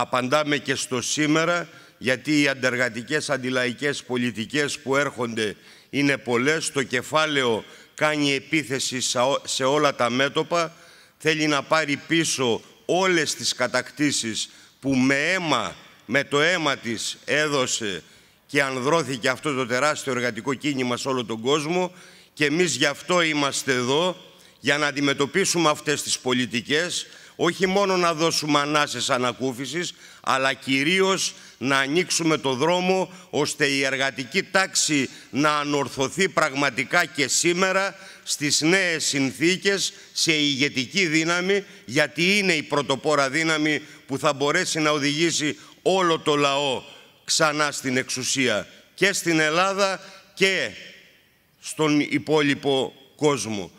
απαντάμε και στο σήμερα, γιατί οι αντεργατικές αντιλαϊκές πολιτικές που έρχονται είναι πολλές. Το κεφάλαιο κάνει επίθεση σε όλα τα μέτωπα, θέλει να πάρει πίσω όλες τις κατακτήσεις που με με το αίμα της έδωσε και ανδρώθηκε αυτό το τεράστιο εργατικό κίνημα σε όλο τον κόσμο και εμείς γι' αυτό είμαστε εδώ για να αντιμετωπίσουμε αυτές τις πολιτικές, όχι μόνο να δώσουμε ανάσες ανακούφισης, αλλά κυρίως να ανοίξουμε το δρόμο ώστε η εργατική τάξη να ανορθωθεί πραγματικά και σήμερα στις νέες συνθήκες, σε ηγετική δύναμη, γιατί είναι η πρωτοπόρα δύναμη που θα μπορέσει να οδηγήσει όλο το λαό ξανά στην εξουσία και στην Ελλάδα και στον υπόλοιπο κόσμο.